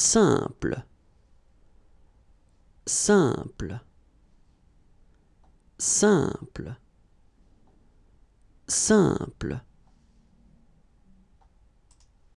simple, simple, simple, simple.